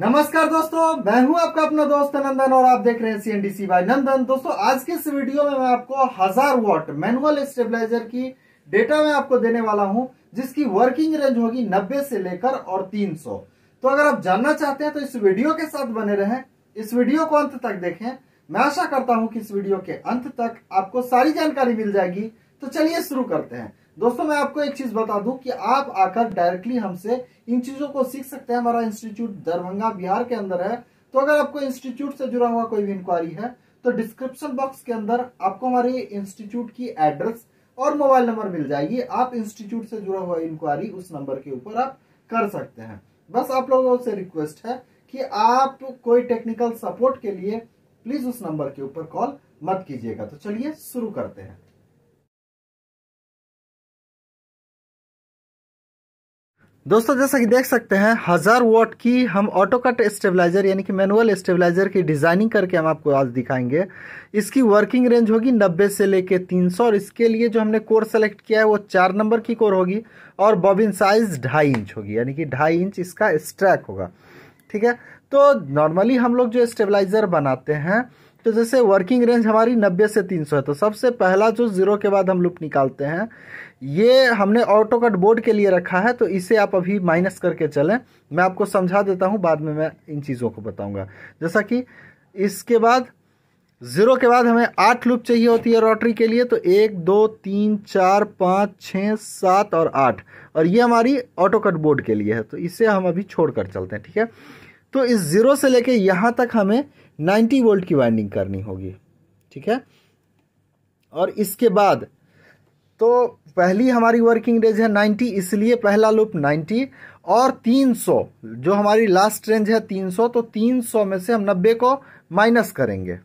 नमस्कार दोस्तों मैं हूं आपका अपना दोस्त नंदन और आप देख रहे हैं सीएनडीसी बाय नंदन दोस्तों आज के इस वीडियो में मैं आपको हजार वॉट मैनुअल स्टेबलाइजर की डेटा मैं आपको देने वाला हूं जिसकी वर्किंग रेंज होगी 90 से लेकर और 300 तो अगर आप जानना चाहते हैं तो इस वीडियो के साथ बने रहें इस वीडियो को अंत तक देखें मैं आशा करता हूं कि इस वीडियो के अंत तक आपको सारी जानकारी मिल जाएगी तो चलिए शुरू करते हैं दोस्तों मैं आपको एक चीज बता दूं कि आप आकर डायरेक्टली हमसे इन चीजों को सीख सकते हैं हमारा इंस्टीट्यूट दरभंगा बिहार के अंदर है तो अगर आपको इंस्टीट्यूट से जुड़ा हुआ कोई भी इंक्वायरी है तो डिस्क्रिप्शन बॉक्स के अंदर आपको हमारे इंस्टीट्यूट की एड्रेस और मोबाइल नंबर मिल जाएगी आप इंस्टीट्यूट से जुड़ा हुआ इंक्वायरी उस नंबर के ऊपर आप कर सकते हैं बस आप लोगों से रिक्वेस्ट है कि आप कोई टेक्निकल सपोर्ट के लिए प्लीज उस नंबर के ऊपर कॉल मत कीजिएगा तो चलिए शुरू करते हैं दोस्तों जैसा कि देख सकते हैं हज़ार वॉट की हम ऑटो कट स्टेबलाइजर यानी कि मैनुअल स्टेबलाइजर की डिज़ाइनिंग करके हम आपको आज दिखाएंगे इसकी वर्किंग रेंज होगी 90 से लेके 300 और इसके लिए जो हमने कोर सेलेक्ट किया है वो चार नंबर की कोर होगी और बॉबिन साइज ढाई इंच होगी यानी कि ढाई इंच इसका स्ट्रैक होगा ठीक है तो नॉर्मली हम लोग जो स्टेबलाइजर बनाते हैं तो जैसे वर्किंग रेंज हमारी 90 से 300 है तो सबसे पहला जो ज़ीरो के बाद हम लूप निकालते हैं ये हमने ऑटो कट बोर्ड के लिए रखा है तो इसे आप अभी माइनस करके चलें मैं आपको समझा देता हूं बाद में मैं इन चीज़ों को बताऊंगा जैसा कि इसके बाद ज़ीरो के बाद हमें आठ लूप चाहिए होती है रोटरी के लिए तो एक दो तीन चार पाँच छः सात और आठ और ये हमारी ऑटो कट बोर्ड के लिए है तो इसे हम अभी छोड़ कर चलते हैं ठीक है तो इस ज़ीरो से लेके यहाँ तक हमें 90 वोल्ट की वाइंडिंग करनी होगी ठीक है और इसके बाद तो पहली हमारी वर्किंग रेंज है 90 इसलिए पहला लूप 90 और 300 जो हमारी लास्ट रेंज है 300 तो 300 में से हम 90 को माइनस करेंगे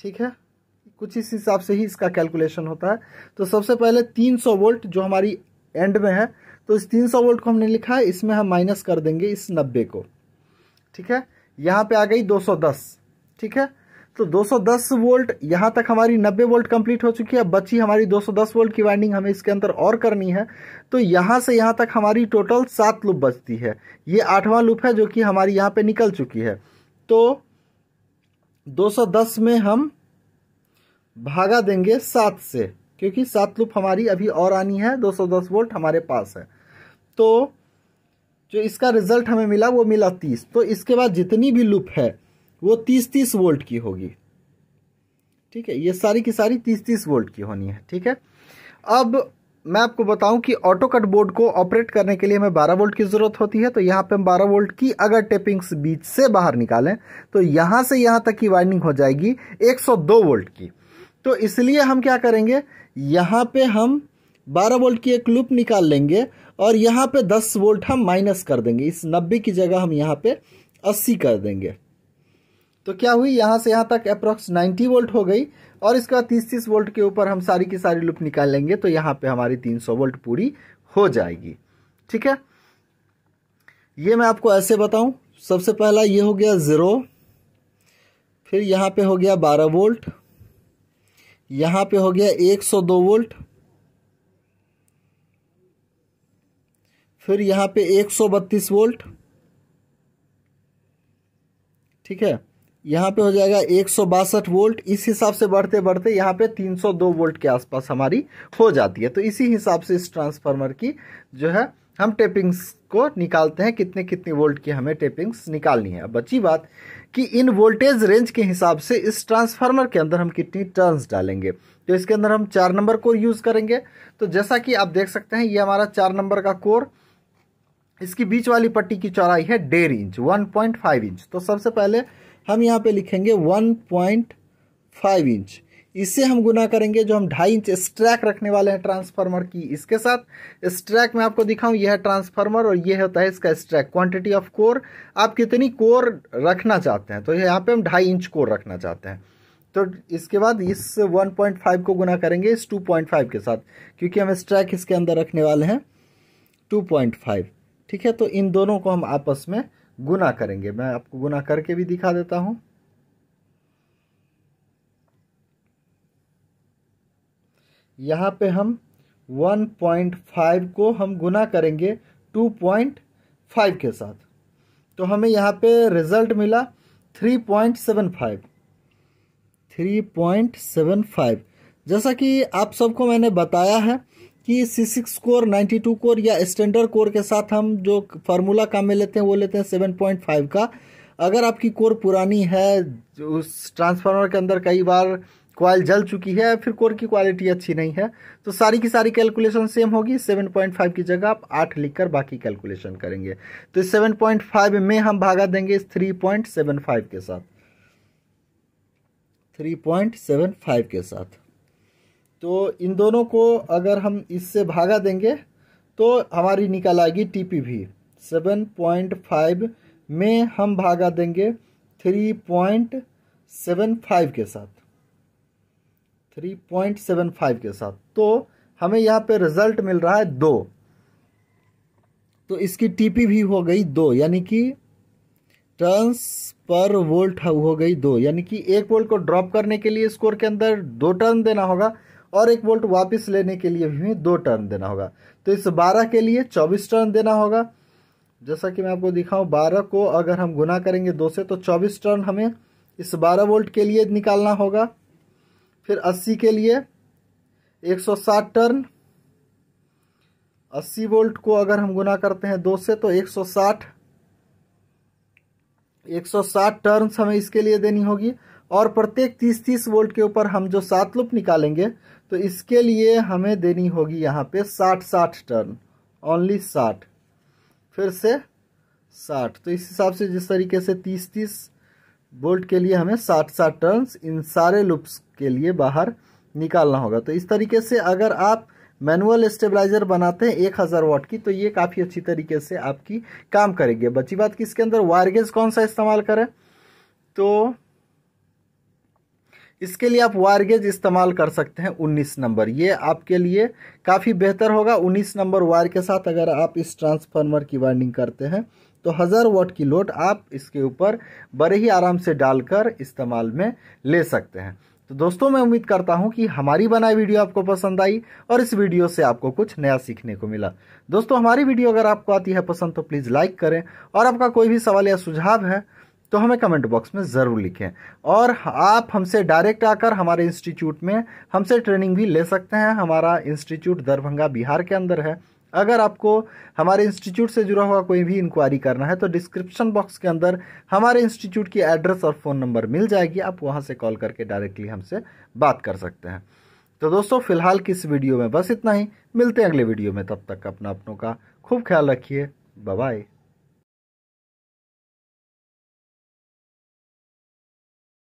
ठीक है कुछ इस हिसाब से ही इसका कैलकुलेशन होता है तो सबसे पहले 300 वोल्ट जो हमारी एंड में है तो इस 300 वोल्ट को हमने लिखा है इसमें हम माइनस कर देंगे इस 90 को ठीक है यहाँ पे आ गई 210 ठीक है तो 210 वोल्ट यहाँ तक हमारी 90 वोल्ट कंप्लीट हो चुकी है बची हमारी 210 वोल्ट की वाइंडिंग हमें इसके अंदर और करनी है तो यहाँ से यहाँ तक हमारी टोटल सात लूप बचती है ये आठवां लूप है जो कि हमारी यहाँ पे निकल चुकी है तो 210 में हम भागा देंगे सात से क्योंकि सात लूप हमारी अभी और आनी है दो वोल्ट हमारे पास है तो जो इसका रिजल्ट हमें मिला वो मिला तीस तो इसके बाद जितनी भी लूप है वो तीस तीस वोल्ट की होगी ठीक है ये सारी की सारी तीस तीस वोल्ट की होनी है ठीक है अब मैं आपको बताऊं कि ऑटो कट बोर्ड को ऑपरेट करने के लिए हमें 12 वोल्ट की ज़रूरत होती है तो यहाँ पे हम 12 वोल्ट की अगर टेपिंग्स बीच से बाहर निकालें तो यहाँ से यहाँ तक की वाइंडिंग हो जाएगी 102 वोल्ट की तो इसलिए हम क्या करेंगे यहाँ पे हम 12 वोल्ट की एक लूप निकाल लेंगे और यहाँ पे 10 वोल्ट हम माइनस कर देंगे इस 90 की जगह हम यहाँ पे 80 कर देंगे तो क्या हुई यहाँ से यहाँ तक अप्रॉक्स 90 वोल्ट हो गई और इसके बाद तीस तीस वोल्ट के ऊपर हम सारी की सारी लूप निकाल लेंगे तो यहाँ पे हमारी 300 वोल्ट पूरी हो जाएगी ठीक है ये मैं आपको ऐसे बताऊं सबसे पहला ये हो गया ज़ीरो फिर यहाँ पर हो गया बारह वोल्ट यहाँ पर हो गया एक वोल्ट फिर यहाँ पे 132 वोल्ट ठीक है यहाँ पे हो जाएगा एक वोल्ट इस हिसाब से बढ़ते बढ़ते यहाँ पे 302 वोल्ट के आसपास हमारी हो जाती है तो इसी हिसाब से इस ट्रांसफार्मर की जो है हम टेपिंग्स को निकालते हैं कितने कितने वोल्ट की हमें टेपिंग्स निकालनी है अब बची बात कि इन वोल्टेज रेंज के हिसाब से इस ट्रांसफार्मर के अंदर हम कितनी टर्न्स डालेंगे तो इसके अंदर हम चार नंबर कोर यूज़ करेंगे तो जैसा कि आप देख सकते हैं ये हमारा चार नंबर का कोर इसकी बीच वाली पट्टी की चौड़ाई है डेढ़ इंच 1.5 इंच तो सबसे पहले हम यहाँ पे लिखेंगे 1.5 इंच इससे हम गुना करेंगे जो हम ढाई इंच स्ट्रैक रखने वाले हैं ट्रांसफार्मर की इसके साथ स्ट्रैक में आपको दिखाऊं यह है ट्रांसफार्मर और यह होता है इसका स्ट्रैक क्वांटिटी ऑफ कोर आप कितनी कोर रखना चाहते हैं तो यहाँ पे हम ढाई इंच कोर रखना चाहते हैं तो इसके बाद इस 1.5 को गुना करेंगे इस 2.5 के साथ क्योंकि हम स्ट्रैक इसके अंदर रखने वाले हैं 2.5 ठीक है तो इन दोनों को हम आपस में गुना करेंगे मैं आपको गुना करके भी दिखा देता हूं यहां पे हम 1.5 को हम गुना करेंगे 2.5 के साथ तो हमें यहां पे रिजल्ट मिला 3.75 3.75 जैसा कि आप सबको मैंने बताया है कि C six core ninety two core या स्टैंडर्ड कोर के साथ हम जो फार्मूला काम में लेते हैं वो लेते हैं सेवन पॉइंट फाइव का अगर आपकी कोर पुरानी है उस ट्रांसफार्मर के अंदर कई बार कॉयल जल चुकी है फिर कोर की क्वालिटी अच्छी नहीं है तो सारी की सारी कैलकुलेशन सेम होगी सेवन पॉइंट फाइव की जगह आप आठ लिखकर बाकी कैलकुलेशन करेंगे तो इस सेवन पॉइंट फाइव में हम भागा देंगे इस फाइव के साथ थ्री पॉइंट सेवन फाइव के साथ तो इन दोनों को अगर हम इससे भागा देंगे तो हमारी निकल आएगी टी पी भी सेवन पॉइंट फाइव में हम भागा देंगे थ्री पॉइंट सेवन फाइव के साथ थ्री पॉइंट सेवन फाइव के साथ तो हमें यहाँ पे रिजल्ट मिल रहा है दो तो इसकी टीपी भी हो गई दो यानी कि टर्न्स पर वोल्ट हो गई दो यानी कि एक वोल्ट को ड्रॉप करने के लिए स्कोर के अंदर दो टर्न देना होगा और एक वोल्ट वापस लेने के लिए भी दो टर्न देना होगा तो इस बारह के लिए चौबीस टर्न देना होगा जैसा कि मैं आपको दिखाऊं बारह को अगर हम गुना करेंगे दो से तो चौबीस टर्न हमें इस बारह वोल्ट के लिए निकालना होगा फिर अस्सी के लिए एक सौ साठ टर्न अस्सी वोल्ट को अगर हम गुना करते हैं दो से तो एक सौ साठ एक सौ साठ टर्न हमें इसके लिए देनी होगी और प्रत्येक तीस तीस वोल्ट के ऊपर हम जो सात लूप निकालेंगे तो इसके लिए हमें देनी होगी यहाँ पे साठ साठ टर्न ओनली साठ फिर से साठ तो इस हिसाब से जिस तरीके से तीस तीस बोल्ट के लिए हमें साठ साठ टर्न इन सारे लुप्स के लिए बाहर निकालना होगा तो इस तरीके से अगर आप मैनुअल स्टेबलाइजर बनाते हैं एक हज़ार वाट की तो ये काफ़ी अच्छी तरीके से आपकी काम करेगी बची बात कि इसके अंदर वायरगेज कौन सा इस्तेमाल करें तो इसके लिए आप वारगेज इस्तेमाल कर सकते हैं उन्नीस नंबर ये आपके लिए काफ़ी बेहतर होगा उन्नीस नंबर वायर के साथ अगर आप इस ट्रांसफार्मर की वाइंडिंग करते हैं तो हज़ार वाट की लोड आप इसके ऊपर बड़े ही आराम से डालकर इस्तेमाल में ले सकते हैं तो दोस्तों मैं उम्मीद करता हूं कि हमारी बनाई वीडियो आपको पसंद आई और इस वीडियो से आपको कुछ नया सीखने को मिला दोस्तों हमारी वीडियो अगर आपको आती है पसंद तो प्लीज़ लाइक करें और आपका कोई भी सवाल या सुझाव है तो हमें कमेंट बॉक्स में ज़रूर लिखें और आप हमसे डायरेक्ट आकर हमारे इंस्टीट्यूट में हमसे ट्रेनिंग भी ले सकते हैं हमारा इंस्टीट्यूट दरभंगा बिहार के अंदर है अगर आपको हमारे इंस्टीट्यूट से जुड़ा हुआ कोई भी इंक्वायरी करना है तो डिस्क्रिप्शन बॉक्स के अंदर हमारे इंस्टीट्यूट की एड्रेस और फ़ोन नंबर मिल जाएगी आप वहाँ से कॉल करके डायरेक्टली हमसे बात कर सकते हैं तो दोस्तों फिलहाल की इस वीडियो में बस इतना ही मिलते हैं अगले वीडियो में तब तक अपना अपनों का खूब ख्याल रखिए बाय